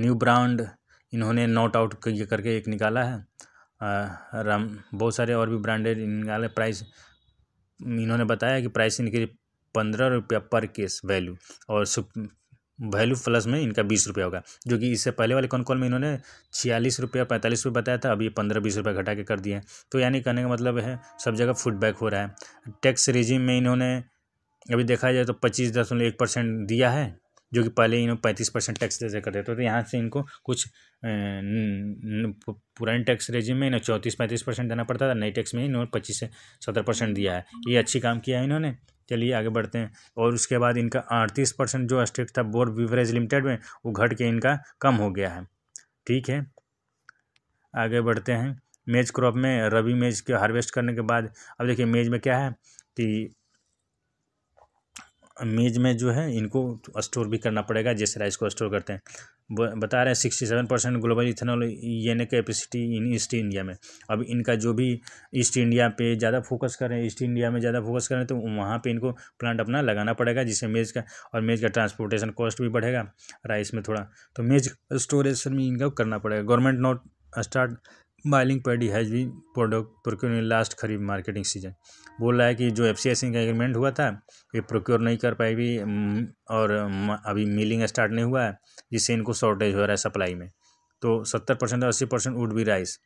न्यू ब्रांड इन्होंने नोट आउट करके एक निकाला है राम बहुत सारे और भी ब्रांडेड निकाले प्राइस इन्होंने बताया कि प्राइस इनके पंद्रह रुपया पर केस वैल्यू और वैल्यू प्लस में इनका बीस रुपया होगा जो कि इससे पहले वाले कौन कॉल में इन्होंने छियालीस रुपया पैंतालीस रुपये बताया था अभी ये पंद्रह बीस रुपये घटा के कर दिए तो यानी कहने का मतलब है सब जगह फुटबैक हो रहा है टैक्स रिजिम में इन्होंने अभी देखा जाए तो पच्चीस दशमलव एक परसेंट दिया है जो कि पहले इन्होंने पैंतीस परसेंट टैक्स दे कर देते थे तो यहाँ से इनको कुछ पुराने टैक्स रेजिम में इन्हें चौंतीस पैंतीस परसेंट देना पड़ता था नई टैक्स में इन्होंने पच्चीस से सत्रह परसेंट दिया है ये अच्छी काम किया है इन्होंने चलिए आगे बढ़ते हैं और उसके बाद इनका अड़तीस परसेंट जो स्टेट था बोर्ड विवरेज लिमिटेड में वो घट के इनका कम हो गया है ठीक है आगे बढ़ते हैं मेज क्रॉप में रबी मेज के हार्वेस्ट करने के बाद अब देखिए मेज में क्या है कि मेज में जो है इनको स्टोर भी करना पड़ेगा जैसे राइस को स्टोर करते हैं बता रहे हैं sixty seven percent global ethanol येने कैपेसिटी इन ईस्ट इंडिया में अब इनका जो भी ईस्ट इंडिया पे ज़्यादा फोकस कर रहे हैं ईस्ट इंडिया में ज़्यादा फोकस कर रहे हैं तो वहाँ पे इनको प्लांट अपना लगाना पड़ेगा जिससे मेज का और मेज का ट्रांसपोर्टेशन कॉस्ट भी बढ़ेगा राइस में थोड़ा तो मेज स्टोरेज में इनका करना पड़ेगा government not start bailing paddy has been product procure last kharif marketing season बोल रहा है कि जो एफ सी एस का एग्रीमेंट हुआ था ये प्रोक्योर नहीं कर पाई भी और अभी मिलिंग स्टार्ट नहीं हुआ है जिससे इनको शॉर्टेज हो रहा है सप्लाई में तो सत्तर परसेंट अस्सी परसेंट वुड बी राइस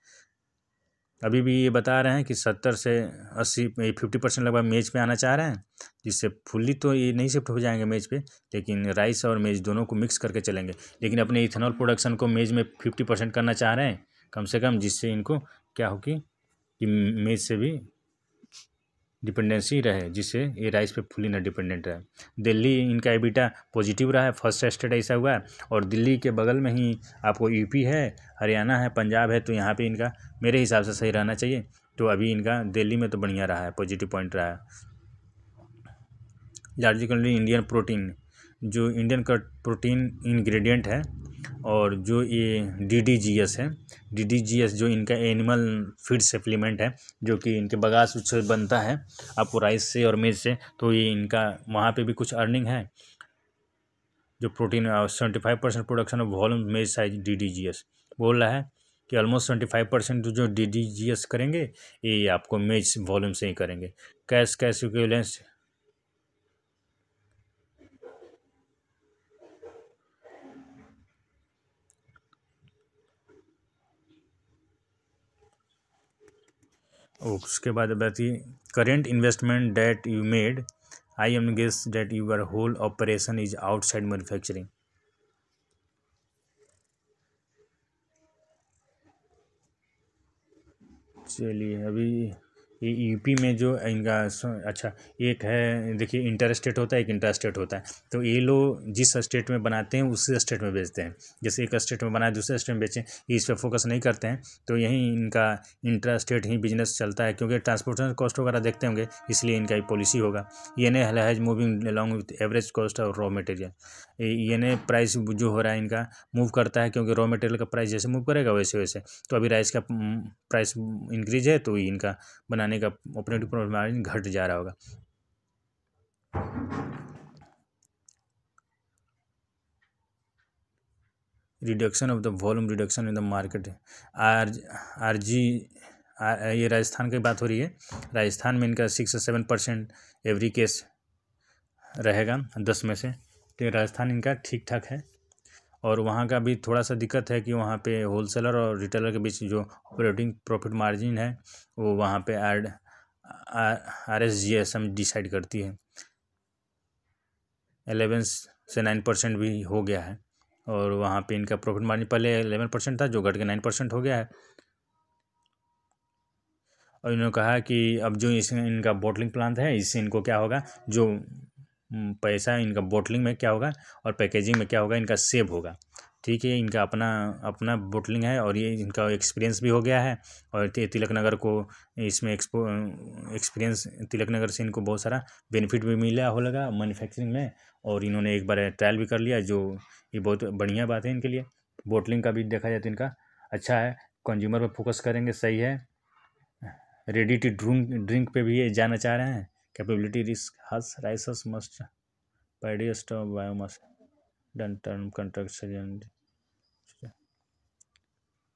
अभी भी ये बता रहे हैं कि सत्तर से अस्सी फिफ्टी परसेंट लगभग मेज पे आना चाह रहे हैं जिससे फुल्ली तो ये नहीं शिफ्ट हो जाएंगे मेज पे लेकिन राइस और मेज दोनों को मिक्स करके चलेंगे लेकिन अपने इथेनॉल प्रोडक्शन को मेज में फिफ्टी परसेंट करना चाह रहे हैं कम से कम जिससे इनको क्या हो कि, मेज से भी डिपेंडेंसी रहे जिससे ये राइस पे फुली ना डिपेंडेंट रहे दिल्ली इनका एबिटा पॉजिटिव रहा है फर्स्ट स्टेट ऐसा हुआ है और दिल्ली के बगल में ही आपको यूपी है हरियाणा है पंजाब है तो यहाँ पे इनका मेरे हिसाब से सही रहना चाहिए तो अभी इनका दिल्ली में तो बढ़िया रहा है पॉजिटिव पॉइंट रहा है लार्जिकली इंडियन प्रोटीन जो इंडियन का प्रोटीन इन्ग्रीडियंट है और जो ये डी डी जी एस है डी डी जी एस जो इनका एनिमल फीड सप्लीमेंट है जो कि इनके बगास उससे बनता है आपको राइस से और मेज से तो ये इनका वहाँ पे भी कुछ अर्निंग है जो protein seventy five percent production of volume maize size D D G S बोल रहा है कि ऑलमोस्ट सेवेंटी फाइव परसेंट जो डी डी जी एस करेंगे ये आपको मेज वॉल्यूम से ही करेंगे कैश कैश इक्वलेंस उसके बाद बताती current investment that you made I am guess that your whole operation is outside manufacturing चलिए अभी ये यूपी में जो इनका अच्छा एक है देखिए इंटर स्टेट होता है एक इंटर स्टेट होता है तो ये लोग जिस स्टेट में बनाते हैं उसी स्टेट में बेचते हैं जैसे एक स्टेट में बनाए दूसरे स्टेट में बेचें ये इस पर फोकस नहीं करते हैं तो यहीं इनका इंटर स्टेट ही बिजनेस चलता है क्योंकि ट्रांसपोर्टेशन कॉस्ट वगैरह देखते होंगे इसलिए इनका पॉलिसी होगा ये ने has moving along with average cost और रॉ मटेरियल ये ने प्राइस जो हो रहा है इनका मूव करता है क्योंकि रॉ मटेरियल का प्राइस जैसे मूव करेगा वैसे वैसे तो अभी राइस का प्राइस mm, इंक्रीज है तो इनका बना बनाने का ऑपरेटिव प्रॉफिट मार्जिन घट जा रहा होगा reduction of the volume reduction in the market R R G आ, ये राजस्थान की बात हो रही है राजस्थान में इनका six seven percent every case रहेगा दस में से तो राजस्थान इनका ठीक ठाक है और वहाँ का भी थोड़ा सा दिक्कत है कि वहाँ पे होलसेलर और रिटेलर के बीच जो ऑपरेटिंग प्रॉफिट मार्जिन है वो वहाँ पे R R S G S M decide करती है एलेवन से नाइन परसेंट भी हो गया है और वहाँ पे इनका प्रॉफिट मार्जिन पहले एलेवन परसेंट था जो घट के नाइन परसेंट हो गया है और इन्होंने कहा कि अब जो इस इनका बॉटलिंग प्लांट है इससे इनको क्या होगा जो हम्म, पैसा इनका बोटलिंग में क्या होगा और पैकेजिंग में क्या होगा इनका सेव होगा ठीक है इनका अपना अपना बोटलिंग है और ये इनका एक्सपीरियंस भी हो गया है और तिलक नगर को इसमें एक्सपो एक्सपीरियंस तिलक नगर से इनको बहुत सारा बेनिफिट भी मिला हो लगा मैन्युफैक्चरिंग में और इन्होंने एक बार ट्रायल भी कर लिया जो ये बहुत बढ़िया बात है इनके लिए बोटलिंग का भी देखा जाए तो इनका अच्छा है कंज्यूमर पर फोकस करेंगे सही है रेडी टू ड्रूंग ड्रिंक पर भी ये जाना चाह रहे हैं capability risk has rises must of biomass done term contraction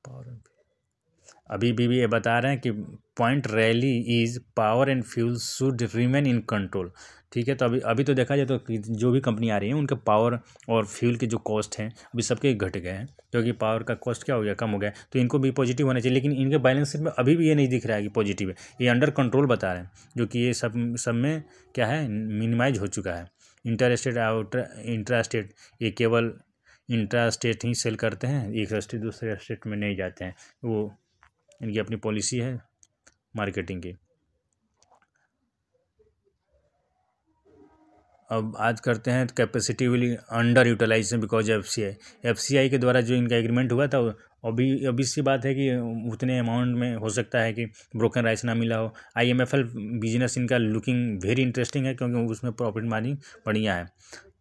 power and अभी भी, भी ये बता रहे हैं कि point rally is power and fuel should remain in control ठीक है तो अभी अभी तो देखा जाए तो जो भी कंपनी आ रही है उनके पावर और फ्यूल के जो कॉस्ट हैं अभी सबके घट गए हैं क्योंकि पावर का कॉस्ट क्या हो गया कम हो गया तो इनको भी पॉजिटिव होना चाहिए लेकिन इनके बैलेंस शीट में अभी भी ये नहीं दिख रहा है कि पॉजिटिव है ये अंडर कंट्रोल बता रहे हैं जो कि ये सब सब में क्या है मिनिमाइज हो चुका है इंटरेस्टेड आउट इंटरेस्टेड ये केवल इंटरा स्टेट ही सेल करते हैं एक स्टेट दूसरे स्टेट में नहीं जाते हैं वो इनकी अपनी पॉलिसी है मार्केटिंग की अब आज करते हैं capacity will under utilization because F C I F C I के द्वारा जो इनका एग्रीमेंट हुआ था अभी अभी सी बात है कि उतने अमाउंट में हो सकता है कि ब्रोकन राइस ना मिला हो I M F L business इनका लुकिंग वेरी इंटरेस्टिंग है क्योंकि उसमें प्रॉफिट मार्जिन बढ़िया है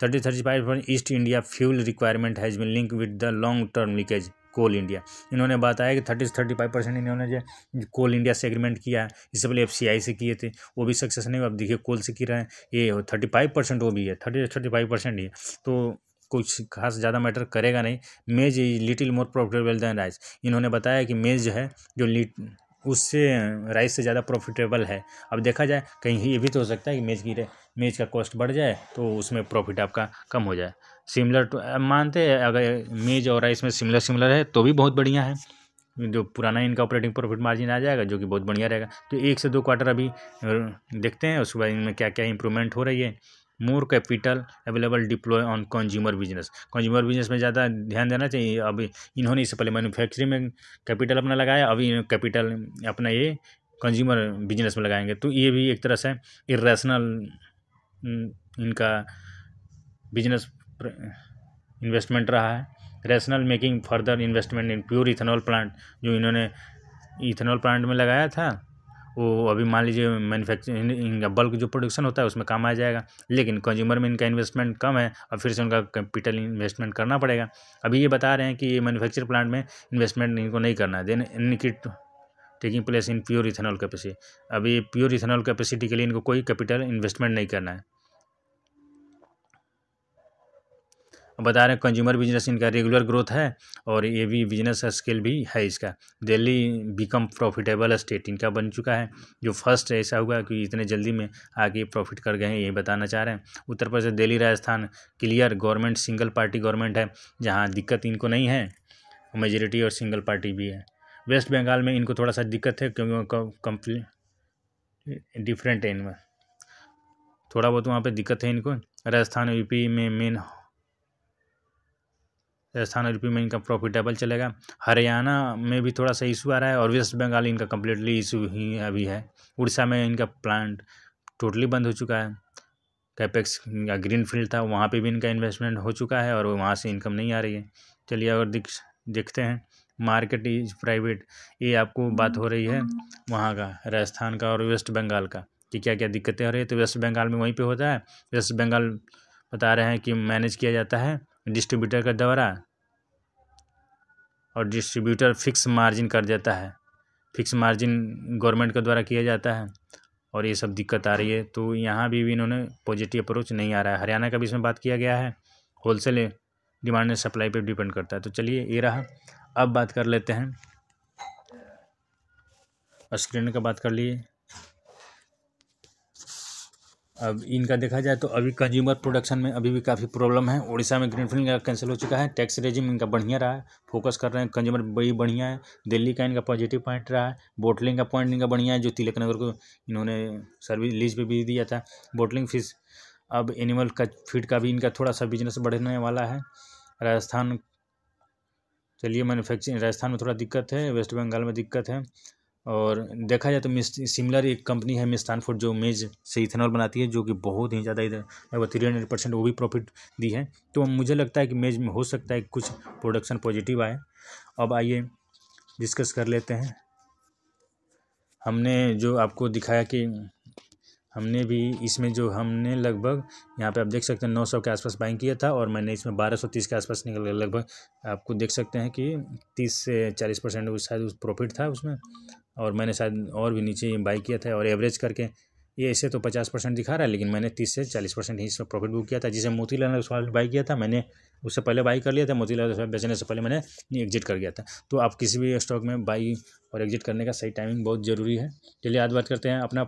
thirty thirty five East India fuel requirement has been link with the long term leakage Coal India इन्होंने बताया कि थर्टी से थर्टी फाइव परसेंट इन्होंने जो कोल इंडिया से एग्रीमेंट किया है इससे पहले एफ से किए थे वो भी सक्सेस नहीं हुआ अब देखिए कोल से रहे हैं ये थर्टी फाइव परसेंट वो भी है थर्टी थर्टी फाइव परसेंट ही है तो कुछ खास ज़्यादा मैटर करेगा नहीं maize is little more profitable than rice इन्होंने बताया कि मेज जो है जो लिट उससे राइस से ज़्यादा प्रॉफिटेबल है अब देखा जाए कहीं ये भी तो हो सकता है कि मेज गिरे मेज का कॉस्ट बढ़ जाए तो उसमें प्रॉफिट आपका कम हो जाए सिमिलर टू मानते हैं अगर मेज और राइस में सिमिलर सिमिलर है तो भी बहुत बढ़िया है जो पुराना इनका ऑपरेटिंग प्रॉफिट मार्जिन आ जाएगा जो कि बहुत बढ़िया रहेगा तो एक से दो क्वार्टर अभी देखते हैं उसके बाद इनमें क्या क्या इंप्रूवमेंट हो रही है more capital available deploy on consumer business consumer business में ज़्यादा ध्यान देना चाहिए अब इन्होंने इससे पहले मैन्युफैक्चरिंग में कैपिटल अपना लगाया अभी कैपिटल अपना ये कंज्यूमर बिजनेस में लगाएंगे तो ये भी एक तरह से इरेशनल इनका बिजनेस इन्वेस्टमेंट रहा है rational making further investment in pure ethanol plant जो इन्होंने इथेनॉल प्लांट में लगाया था वो अभी मान लीजिए मैन्युफैक्चरिंग इनका बल्क जो प्रोडक्शन होता है उसमें काम आ जाएगा लेकिन कंज्यूमर में इनका इन्वेस्टमेंट कम है और फिर से उनका कैपिटल इन्वेस्टमेंट करना पड़ेगा अभी ये बता रहे हैं कि ये मैन्युफैक्चर प्लांट में इन्वेस्टमेंट इनको नहीं करना है देन इनकी taking place in pure ethanol capacity अभी प्योर इथेनॉल कैपेसिटी के लिए इनको कोई कैपिटल इन्वेस्टमेंट नहीं करना है बता रहे हैं कंज्यूमर बिजनेस इनका रेगुलर ग्रोथ है और ये भी बिजनेस स्केल भी है इसका दिल्ली बिकम प्रॉफिटेबल स्टेट इनका बन चुका है जो फर्स्ट ऐसा हुआ कि इतने जल्दी में आके प्रॉफिट कर गए हैं यही बताना चाह रहे हैं Uttar Pradesh Delhi Rajasthan clear government single party government है जहाँ दिक्कत इनको नहीं है मेजोरिटी और सिंगल पार्टी भी है वेस्ट बंगाल में इनको थोड़ा सा दिक्कत है क्योंकि कंप्ली डिफरेंट है इनमें थोड़ा बहुत वहाँ पे दिक्कत है इनको राजस्थान यूपी में मेन राजस्थान और यूपी में इनका प्रॉफिटेबल चलेगा हरियाणा में भी थोड़ा सा इशू आ रहा है और वेस्ट बंगाल इनका कम्प्लीटली इशू ही अभी है उड़ीसा में इनका प्लांट टोटली बंद हो चुका है कैपेक्स या ग्रीन फील्ड था वहाँ पे भी इनका इन्वेस्टमेंट हो चुका है और वहाँ से इनकम नहीं आ रही है चलिए अगर दिख देखते हैं मार्केट इज प्राइवेट ये आपको बात हो रही है वहाँ का राजस्थान का और वेस्ट बंगाल का कि क्या क्या दिक्कतें हो रही है तो वेस्ट बंगाल में वहीं पे होता है वेस्ट बंगाल बता रहे हैं कि मैनेज किया जाता है डिस्ट्रीब्यूटर के द्वारा और डिस्ट्रीब्यूटर फिक्स मार्जिन कर देता है फिक्स मार्जिन गवर्नमेंट के द्वारा किया जाता है और ये सब दिक्कत आ रही है तो यहाँ भी, भी इन्होंने पॉजिटिव अप्रोच नहीं आ रहा है हरियाणा का भी इसमें बात किया गया है होलसेल डिमांड एंड सप्लाई पे डिपेंड करता है तो चलिए ये रहा अब बात कर लेते हैं स्क्रीन का बात कर लिए अब इनका देखा जाए तो अभी कंज्यूमर प्रोडक्शन में अभी भी काफ़ी प्रॉब्लम है उड़ीसा में ग्रीन फील्ड कैंसिल हो चुका है टैक्स रेजिम इनका बढ़िया रहा है फोकस कर रहे हैं कंज्यूमर बड़ी बढ़िया है दिल्ली का इनका पॉजिटिव पॉइंट रहा है बोटलिंग का पॉइंट इनका बढ़िया है जो तिलक नगर को इन्होंने सर्विस लीज पर भी दिया था बोटलिंग फिश अब एनिमल का फीड का भी इनका थोड़ा सा बिजनेस बढ़ने वाला है राजस्थान चलिए मैन्युफैक्चरिंग राजस्थान में थोड़ा दिक्कत है वेस्ट बंगाल में दिक्कत है और देखा जाए तो सिमिलर एक कंपनी है मिस्तानफोर्ड जो मेज से इथेनॉल बनाती है जो कि बहुत ही ज़्यादा इधर लगभग थ्री हंड्रेड परसेंट वो भी प्रॉफिट दी है तो मुझे लगता है कि मेज में हो सकता है कुछ प्रोडक्शन पॉजिटिव आए अब आइए डिस्कस कर लेते हैं हमने जो आपको दिखाया कि हमने भी इसमें जो हमने लगभग यहाँ पे आप देख सकते हैं 900 के आसपास बाइंग किया था और मैंने इसमें 1230 के आसपास निकल गया लगभग आपको देख सकते हैं कि 30 से 40 परसेंट शायद उस प्रॉफिट था उसमें और मैंने शायद और भी नीचे बाई किया था और एवरेज करके ये ऐसे तो पचास परसेंट दिखा रहा है लेकिन मैंने तीस से चालीस परसेंट ही इसका प्रॉफिट बुक किया था जिसे मोतीलाल ओसवाल बाई किया था मैंने उससे पहले बाई कर लिया था मोतीलाल ओसवाल बेचने से पहले मैंने एग्जिट कर गया था तो आप किसी भी स्टॉक में बाई और एग्जिट करने का सही टाइमिंग बहुत ज़रूरी है चलिए आज बात करते हैं अपना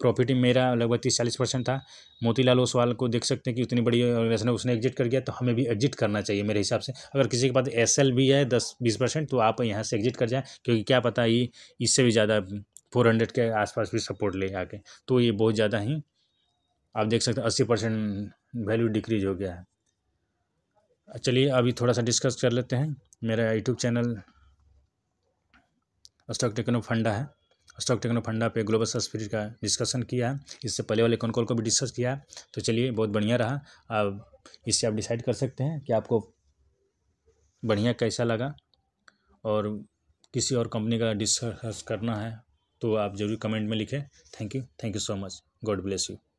प्रॉफिट मेरा लगभग तीस चालीस परसेंट था मोतीलाल ओसवाल को देख सकते हैं कि उतनी बड़ी ऑर्गेनाइजेशन उसने एग्जिट कर गया तो हमें भी एग्जिट करना चाहिए मेरे हिसाब से अगर किसी के पास एस भी है दस बीस परसेंट तो आप यहाँ से एग्जिट कर जाएँ क्योंकि क्या पता ये इससे भी ज़्यादा फोर हंड्रेड के आसपास भी सपोर्ट ले आके तो ये बहुत ज़्यादा ही आप देख सकते हैं अस्सी परसेंट वैल्यू डिक्रीज हो गया है चलिए अभी थोड़ा सा डिस्कस कर लेते हैं मेरा यूट्यूब चैनल स्टॉक टेक्नो फंडा है स्टॉक टेक्नो फंडा पे ग्लोबल सस्पीड का डिस्कशन किया है इससे पहले वाले कौन कॉल को भी डिस्कस किया है तो चलिए बहुत बढ़िया रहा अब इससे आप डिसाइड कर सकते हैं कि आपको बढ़िया कैसा लगा और किसी और कंपनी का डिस्कस करना है तो आप जरूर कमेंट में लिखें thank you thank you so much God bless you